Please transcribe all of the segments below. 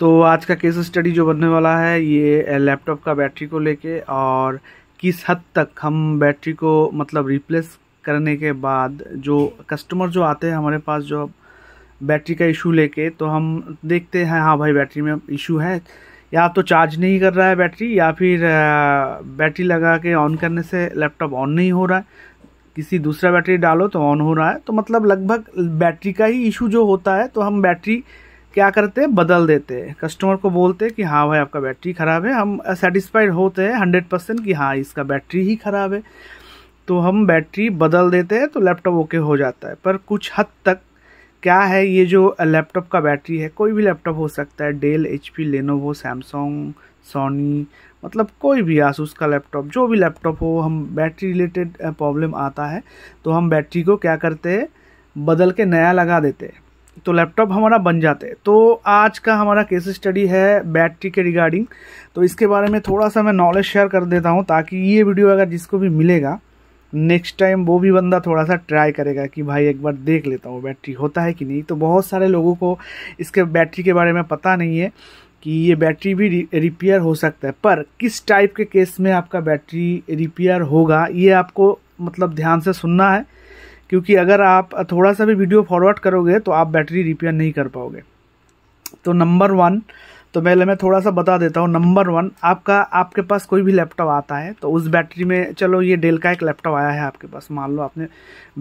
तो आज का केस स्टडी जो बनने वाला है ये लैपटॉप का बैटरी को लेके और किस हद तक हम बैटरी को मतलब रिप्लेस करने के बाद जो कस्टमर जो आते हैं हमारे पास जो बैटरी का इशू लेके तो हम देखते हैं हाँ भाई बैटरी में इशू है या तो चार्ज नहीं कर रहा है बैटरी या फिर बैटरी लगा के ऑन करने से लैपटॉप ऑन नहीं हो रहा है किसी दूसरा बैटरी डालो तो ऑन हो रहा है तो मतलब लगभग बैटरी का ही इशू जो होता है तो हम बैटरी क्या करते हैं बदल देते हैं कस्टमर को बोलते हैं कि हाँ भाई आपका बैटरी ख़राब है हम सेटिस्फाइड होते हैं हंड्रेड परसेंट कि हाँ इसका बैटरी ही ख़राब है तो हम बैटरी बदल देते हैं तो लैपटॉप ओके हो जाता है पर कुछ हद तक क्या है ये जो लैपटॉप का बैटरी है कोई भी लैपटॉप हो सकता है Dell H P Lenovo Samsung Sony मतलब कोई भी आसूस का लैपटॉप जो भी लैपटॉप हो हम बैटरी रिलेटेड प्रॉब्लम आता है तो हम बैटरी को क्या करते हैं बदल के नया लगा देते हैं तो लैपटॉप हमारा बन जाते तो आज का हमारा केस स्टडी है बैटरी के रिगार्डिंग तो इसके बारे में थोड़ा सा मैं नॉलेज शेयर कर देता हूँ ताकि ये वीडियो अगर जिसको भी मिलेगा नेक्स्ट टाइम वो भी बंदा थोड़ा सा ट्राई करेगा कि भाई एक बार देख लेता हूँ बैटरी होता है कि नहीं तो बहुत सारे लोगों को इसके बैटरी के बारे में पता नहीं है कि ये बैटरी भी रिपेयर हो सकता है पर किस टाइप के केस में आपका बैटरी रिपेयर होगा ये आपको मतलब ध्यान से सुनना है क्योंकि अगर आप थोड़ा सा भी वीडियो फॉरवर्ड करोगे तो आप बैटरी रिपेयर नहीं कर पाओगे तो नंबर वन तो पहले मैं थोड़ा सा बता देता हूँ नंबर वन आपका आपके पास कोई भी लैपटॉप आता है तो उस बैटरी में चलो ये डेल का एक लैपटॉप आया है आपके पास मान लो आपने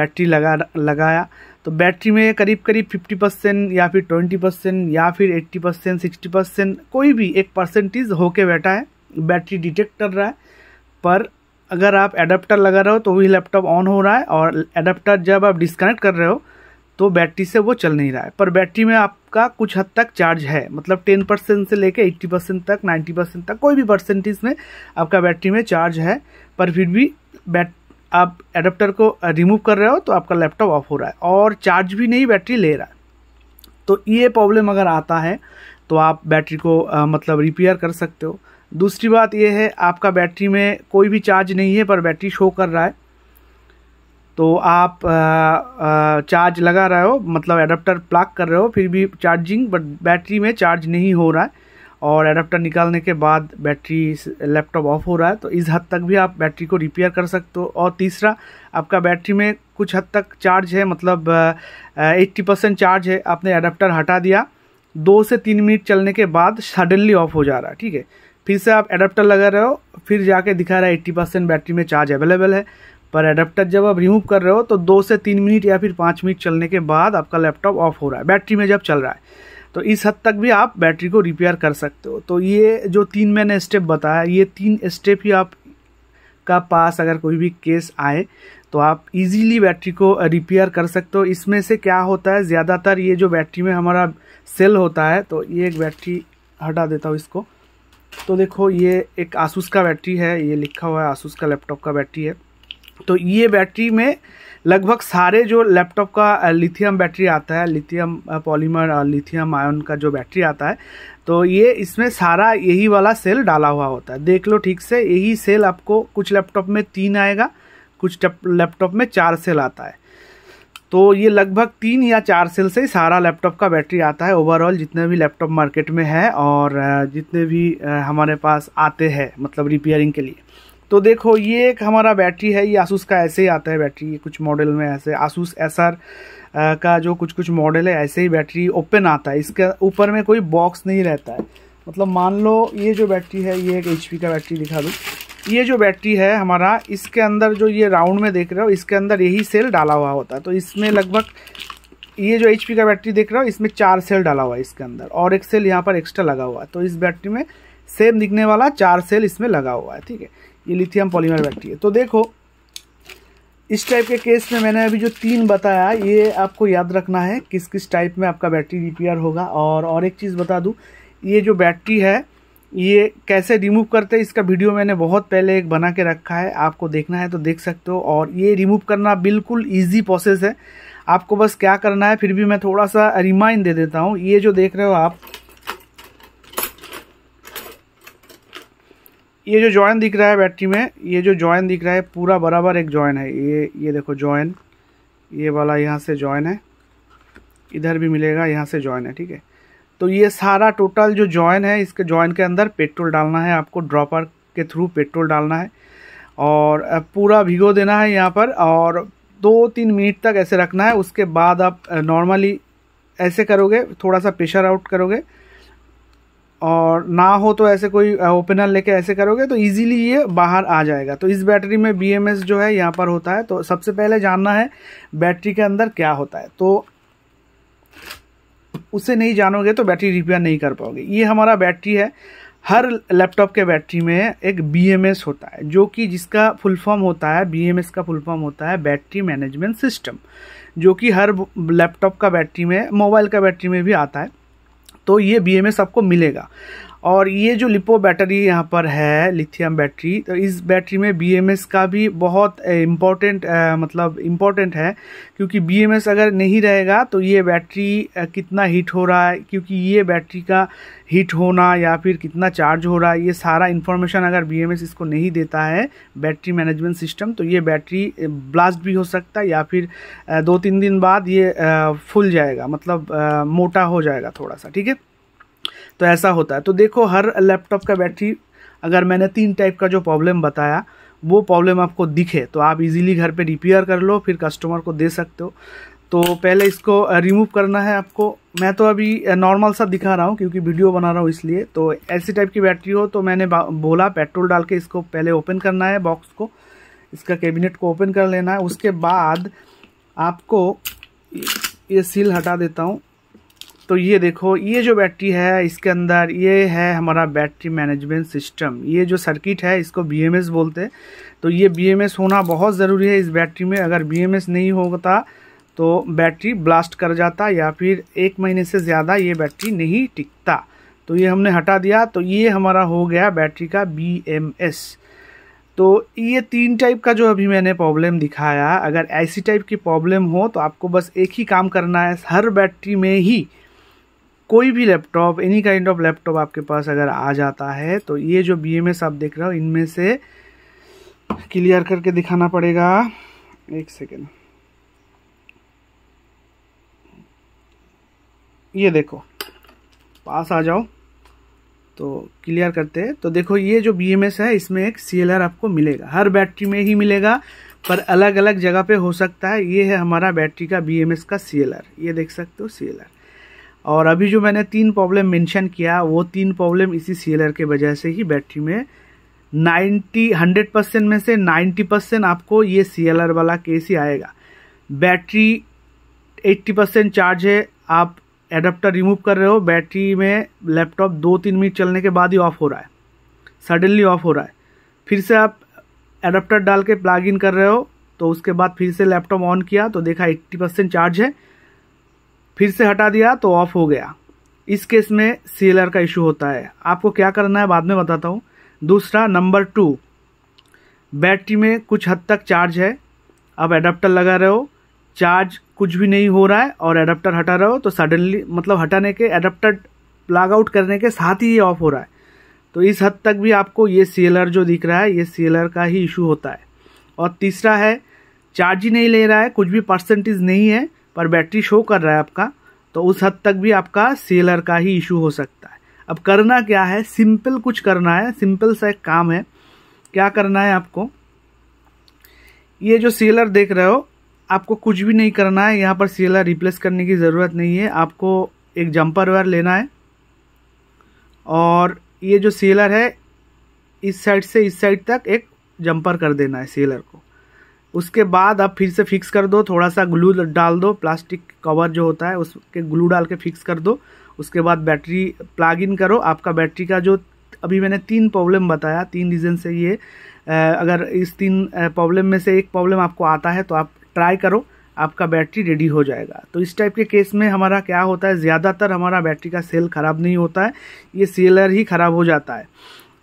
बैटरी लगा लगाया तो बैटरी में करीब करीब 50 परसेंट या फिर 20 परसेंट या फिर 80 परसेंट सिक्सटी परसेंट कोई भी एक परसेंटेज होके बैठा है बैटरी डिटेक्ट कर रहा है पर अगर आप एडाप्टर लगा रहे हो तो वही लैपटॉप ऑन हो रहा है और एडाप्टर जब आप डिस्कनेक्ट कर रहे हो तो बैटरी से वो चल नहीं रहा है पर बैटरी में आपका कुछ हद तक चार्ज है मतलब टेन परसेंट से लेके एट्टी परसेंट तक नाइन्टी परसेंट तक कोई भी परसेंटेज में आपका बैटरी में चार्ज है पर फिर भी बैट आप एडाप्टर को रिमूव कर रहे हो तो आपका लैपटॉप ऑफ हो रहा है और चार्ज भी नहीं बैटरी ले रहा है तो ये प्रॉब्लम अगर आता है तो आप बैटरी को आ, मतलब रिपेयर कर सकते हो दूसरी बात यह है आपका बैटरी में कोई भी चार्ज नहीं है पर बैटरी शो कर रहा है तो आप आ, आ, चार्ज लगा रहे हो मतलब एडाप्टर प्लग कर रहे हो फिर भी चार्जिंग बट बैटरी में चार्ज नहीं हो रहा है और एडाप्टर निकालने के बाद बैटरी लैपटॉप ऑफ हो रहा है तो इस हद तक भी आप बैटरी को रिपेयर कर सकते हो और तीसरा आपका बैटरी में कुछ हद तक चार्ज है मतलब एट्टी परसेंट चार्ज है आपने एडाप्टर हटा दिया दो से तीन मिनट चलने के बाद सडनली ऑफ हो जा रहा है ठीक है फिर से आप एडाप्टर लगा रहे हो फिर जाके दिखा रहा है एट्टी परसेंट बैटरी में चार्ज अवेलेबल है पर एडाप्टर जब आप रिमूव कर रहे हो तो दो से तीन मिनट या फिर पाँच मिनट चलने के बाद आपका लैपटॉप ऑफ हो रहा है बैटरी में जब चल रहा है तो इस हद तक भी आप बैटरी को रिपेयर कर सकते हो तो ये जो तीन मैंने स्टेप बताया ये तीन स्टेप ही आप का पास अगर कोई भी केस आए तो आप इजीली बैटरी को रिपेयर कर सकते हो इसमें से क्या होता है ज़्यादातर ये जो बैटरी में हमारा सेल होता है तो ये एक बैटरी हटा देता हूँ इसको तो देखो ये एक आसूस का बैटरी है ये लिखा हुआ है आसूस का लैपटॉप का बैटरी है तो ये बैटरी में लगभग सारे जो लैपटॉप का लिथियम बैटरी आता है लिथियम पॉलीमर और लिथियम आयन का जो बैटरी आता है तो ये इसमें सारा यही वाला सेल डाला हुआ होता है देख लो ठीक से यही सेल आपको कुछ लैपटॉप में तीन आएगा कुछ लैपटॉप में चार सेल आता है तो ये लगभग तीन या चार सेल से ही सारा लैपटॉप का बैटरी आता है ओवरऑल जितने भी लैपटॉप मार्केट में है और जितने भी हमारे पास आते हैं मतलब रिपेयरिंग के लिए तो देखो ये एक हमारा बैटरी है ये आसूस का ऐसे ही आता है बैटरी ये कुछ मॉडल में ऐसे आसूस एस आर का जो कुछ कुछ मॉडल है ऐसे ही बैटरी ओपन आता है इसके ऊपर में कोई बॉक्स नहीं रहता है मतलब मान लो ये जो बैटरी है ये एक एच का बैटरी दिखा दूँ ये जो बैटरी है हमारा इसके अंदर जो ये राउंड में देख रहे हो इसके अंदर यही सेल डाला हुआ होता है तो इसमें लगभग ये जो एच का बैटरी देख रहे हो इसमें चार सेल डाला हुआ है इसके अंदर और एक सेल यहाँ पर एक्स्ट्रा लगा हुआ है तो इस बैटरी में सेम दिखने वाला चार सेल इसमें लगा हुआ है ठीक है ये लिथियम पॉलीमर बैटरी है तो देखो इस टाइप के केस में मैंने अभी जो तीन बताया ये आपको याद रखना है किस किस टाइप में आपका बैटरी रिपेयर होगा और और एक चीज़ बता दूँ ये जो बैटरी है ये कैसे रिमूव करते हैं इसका वीडियो मैंने बहुत पहले एक बना के रखा है आपको देखना है तो देख सकते हो और ये रिमूव करना बिल्कुल इजी प्रोसेस है आपको बस क्या करना है फिर भी मैं थोड़ा सा रिमाइंड दे देता हूँ ये जो देख रहे हो आप ये जो ज्वाइन दिख रहा है बैटरी में ये जो ज्वाइन दिख रहा है पूरा बराबर एक ज्वाइन है ये ये देखो ज्वाइन ये वाला यहाँ से ज्वाइन है इधर भी मिलेगा यहाँ से ज्वाइन है ठीक है तो ये सारा टोटल जो जॉइन है इसके जॉइन के अंदर पेट्रोल डालना है आपको ड्रॉपर के थ्रू पेट्रोल डालना है और पूरा भिगो देना है यहाँ पर और दो तीन मिनट तक ऐसे रखना है उसके बाद आप नॉर्मली ऐसे करोगे थोड़ा सा प्रेशर आउट करोगे और ना हो तो ऐसे कोई ओपनर लेके ऐसे करोगे तो इजीली ये बाहर आ जाएगा तो इस बैटरी में बीएमएस जो है यहाँ पर होता है तो सबसे पहले जानना है बैटरी के अंदर क्या होता है तो उसे नहीं जानोगे तो बैटरी रिपेयर नहीं कर पाओगे ये हमारा बैटरी है हर लैपटॉप के बैटरी में एक बी होता है जो कि जिसका फुल फॉर्म होता है बी का फुल फॉर्म होता है बैटरी मैनेजमेंट सिस्टम जो कि हर लैपटॉप का बैटरी में मोबाइल का बैटरी में भी आता है तो ये बी एम आपको मिलेगा और ये जो लिपो बैटरी यहाँ पर है लिथियम बैटरी तो इस बैटरी में बीएमएस का भी बहुत इम्पोर्टेंट मतलब इम्पोर्टेंट है क्योंकि बीएमएस अगर नहीं रहेगा तो ये बैटरी कितना हीट हो रहा है क्योंकि ये बैटरी का हीट होना या फिर कितना चार्ज हो रहा है ये सारा इन्फॉर्मेशन अगर बीएमएस इसको नहीं देता है बैटरी मैनेजमेंट सिस्टम तो ये बैटरी ब्लास्ट भी हो सकता है या फिर दो तीन दिन बाद ये फुल जाएगा मतलब मोटा हो जाएगा थोड़ा सा ठीक है तो ऐसा होता है तो देखो हर लैपटॉप का बैटरी अगर मैंने तीन टाइप का जो प्रॉब्लम बताया वो प्रॉब्लम आपको दिखे तो आप इजीली घर पे रिपेयर कर लो फिर कस्टमर को दे सकते हो तो पहले इसको रिमूव करना है आपको मैं तो अभी नॉर्मल सा दिखा रहा हूँ क्योंकि वीडियो बना रहा हूँ इसलिए तो ऐसी टाइप की बैटरी हो तो मैंने बोला पेट्रोल डाल के इसको पहले ओपन करना है बॉक्स को इसका कैबिनेट को ओपन कर लेना है उसके बाद आपको ये सील हटा देता हूँ तो ये देखो ये जो बैटरी है इसके अंदर ये है हमारा बैटरी मैनेजमेंट सिस्टम ये जो सर्किट है इसको बीएमएस बोलते हैं तो ये बीएमएस होना बहुत ज़रूरी है इस बैटरी में अगर बीएमएस नहीं होता तो बैटरी ब्लास्ट कर जाता या फिर एक महीने से ज़्यादा ये बैटरी नहीं टिकता तो ये हमने हटा दिया तो ये हमारा हो गया बैटरी का एस तो ये तीन टाइप का जो अभी मैंने प्रॉब्लम दिखाया अगर ऐसी टाइप की प्रॉब्लम हो तो आपको बस एक ही काम करना है हर बैटरी में ही कोई भी laptop any kind of laptop आपके पास अगर आ जाता है तो ये जो बी आप देख रहे हो इनमें से क्लियर करके दिखाना पड़ेगा एक सेकेंड ये देखो पास आ जाओ तो क्लियर करते हैं तो देखो ये जो बी है इसमें एक सी आपको मिलेगा हर बैटरी में ही मिलेगा पर अलग अलग जगह पे हो सकता है ये है हमारा बैटरी का बी का सी ये देख सकते हो सी और अभी जो मैंने तीन प्रॉब्लम मेंशन किया वो तीन प्रॉब्लम इसी सी के वजह से ही बैटरी में 90 हंड्रेड परसेंट में से 90 परसेंट आपको ये सी वाला केस ही आएगा बैटरी 80 परसेंट चार्ज है आप एडाप्टर रिमूव कर रहे हो बैटरी में लैपटॉप दो तीन मिनट चलने के बाद ही ऑफ हो रहा है सडनली ऑफ हो रहा है फिर से आप एडाप्टर डाल के प्लाग इन कर रहे हो तो उसके बाद फिर से लैपटॉप ऑन किया तो देखा 80 परसेंट चार्ज है फिर से हटा दिया तो ऑफ हो गया इस केस में सी का इशू होता है आपको क्या करना है बाद में बताता हूँ दूसरा नंबर टू बैटरी में कुछ हद तक चार्ज है अब एडाप्टर लगा रहे हो चार्ज कुछ भी नहीं हो रहा है और एडाप्टर हटा रहे हो तो सडनली मतलब हटाने के एडाप्टर प्लग आउट करने के साथ ही ये ऑफ हो रहा है तो इस हद तक भी आपको ये सी जो दिख रहा है ये सी का ही इशू होता है और तीसरा है चार्ज ही नहीं ले रहा है कुछ भी परसेंटेज नहीं है पर बैटरी शो कर रहा है आपका तो उस हद तक भी आपका सेलर का ही इशू हो सकता है अब करना क्या है सिंपल कुछ करना है सिंपल सा एक काम है क्या करना है आपको ये जो सेलर देख रहे हो आपको कुछ भी नहीं करना है यहाँ पर सेलर रिप्लेस करने की ज़रूरत नहीं है आपको एक जंपर वायर लेना है और ये जो सेलर है इस साइड से इस साइड तक एक जंपर कर देना है सेलर को उसके बाद आप फिर से फिक्स कर दो थोड़ा सा ग्लू डाल दो प्लास्टिक कवर जो होता है उसके ग्लू डाल के फिक्स कर दो उसके बाद बैटरी प्लाग इन करो आपका बैटरी का जो अभी मैंने तीन प्रॉब्लम बताया तीन रीज़न से ये अगर इस तीन प्रॉब्लम में से एक प्रॉब्लम आपको आता है तो आप ट्राई करो आपका बैटरी रेडी हो जाएगा तो इस टाइप के केस में हमारा क्या होता है ज़्यादातर हमारा बैटरी का सेल ख़राब नहीं होता है ये सेलर ही ख़राब हो जाता है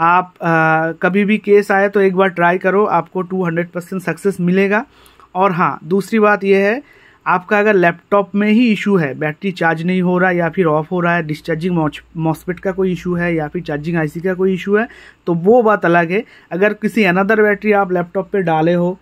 आप आ, कभी भी केस आए तो एक बार ट्राई करो आपको 200 परसेंट सक्सेस मिलेगा और हाँ दूसरी बात यह है आपका अगर लैपटॉप में ही इशू है बैटरी चार्ज नहीं हो रहा या फिर ऑफ हो रहा है डिस्चार्जिंग मॉसपेट का कोई इशू है या फिर चार्जिंग आईसी का कोई इशू है तो वो बात अलग है अगर किसी अनदर बैटरी आप लैपटॉप पे डाले हो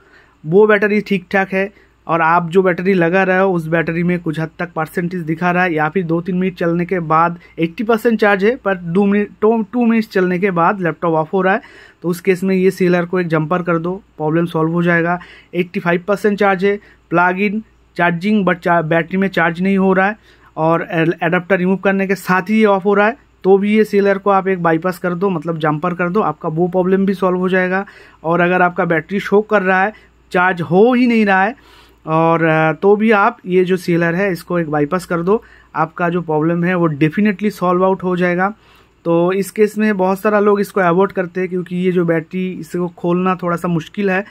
वो बैटरी ठीक ठाक है और आप जो बैटरी लगा रहे हो उस बैटरी में कुछ हद तक परसेंटेज दिखा रहा है या फिर दो तीन मिनट चलने के बाद 80 परसेंट चार्ज है पर दो मिनट टू टू मिनट्स चलने के बाद लैपटॉप ऑफ हो रहा है तो उस केस में ये सीलर को एक जंपर कर दो प्रॉब्लम सॉल्व हो जाएगा 85 परसेंट चार्ज है प्लाग इन चार्जिंग बट चार, बैटरी में चार्ज नहीं हो रहा है और एडाप्टर रिमूव करने के साथ ही ये ऑफ हो रहा है तो भी ये सेलर को आप एक बाईपास कर दो मतलब जंपर कर दो आपका वो प्रॉब्लम भी सॉल्व हो जाएगा और अगर आपका बैटरी शो कर रहा है चार्ज हो ही नहीं रहा है और तो भी आप ये जो सीलर है इसको एक बाईपास कर दो आपका जो प्रॉब्लम है वो डेफिनेटली सॉल्व आउट हो जाएगा तो इस केस में बहुत सारा लोग इसको अवॉइड करते हैं क्योंकि ये जो बैटरी इसको खोलना थोड़ा सा मुश्किल है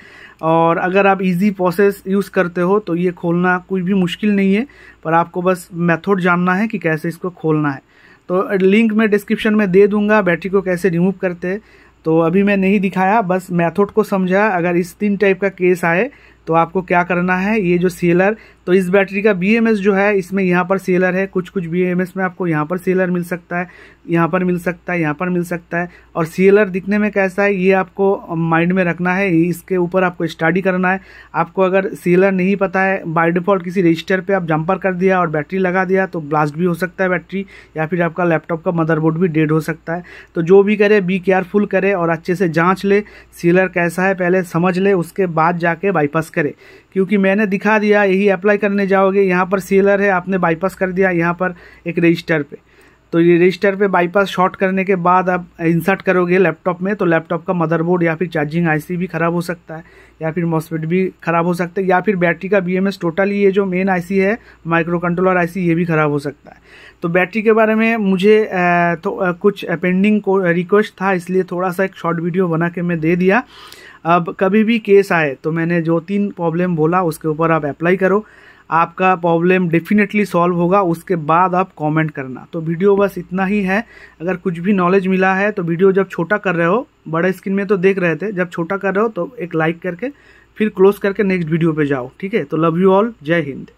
और अगर आप इजी प्रोसेस यूज़ करते हो तो ये खोलना कोई भी मुश्किल नहीं है पर आपको बस मेथड जानना है कि कैसे इसको खोलना है तो लिंक मैं डिस्क्रिप्शन में दे दूंगा बैटरी को कैसे रिमूव करते तो अभी मैं नहीं दिखाया बस मैथड को समझाया अगर इस तीन टाइप का केस आए तो आपको क्या करना है ये जो सेलर तो इस बैटरी का बी जो है इसमें यहाँ पर सेलर है कुछ कुछ बी में आपको यहाँ पर सेलर मिल सकता है यहाँ पर मिल सकता है यहाँ पर मिल सकता है और सेलर दिखने में कैसा है ये आपको माइंड में रखना है इसके ऊपर आपको स्टडी करना है आपको अगर सेलर नहीं पता है बाई डिफॉल्ट किसी रजिस्टर पर आप जंपर कर दिया और बैटरी लगा दिया तो ब्लास्ट भी हो सकता है बैटरी या फिर आपका लैपटॉप का मदरबोर्ड भी डेड हो सकता है तो जो भी करे बी केयरफुल करे और अच्छे से जाँच ले सीलर कैसा है पहले समझ ले उसके बाद जाके बाईपास करें क्योंकि मैंने दिखा दिया यही अप्लाई करने जाओगे यहाँ पर सेलर है आपने बाईपास कर दिया यहाँ पर एक रजिस्टर पे तो ये रजिस्टर पे बाईपास शॉर्ट करने के बाद आप इंसर्ट करोगे लैपटॉप में तो लैपटॉप का मदरबोर्ड या फिर चार्जिंग आईसी भी ख़राब हो सकता है या फिर मॉसफेट भी ख़राब हो सकता है या फिर बैटरी का बीएमएस टोटल ये जो मेन आईसी है माइक्रो कंट्रोलर आईसी ये भी ख़राब हो सकता है तो बैटरी के बारे में मुझे तो कुछ पेंडिंग रिक्वेस्ट था इसलिए थोड़ा सा एक शॉर्ट वीडियो बना के मैं दे दिया अब कभी भी केस आए तो मैंने जो तीन प्रॉब्लम बोला उसके ऊपर आप अप्लाई करो आपका प्रॉब्लम डेफिनेटली सॉल्व होगा उसके बाद आप कमेंट करना तो वीडियो बस इतना ही है अगर कुछ भी नॉलेज मिला है तो वीडियो जब छोटा कर रहे हो बड़े स्क्रीन में तो देख रहे थे जब छोटा कर रहे हो तो एक लाइक करके फिर क्लोज करके नेक्स्ट वीडियो पे जाओ ठीक है तो लव यू ऑल जय हिंद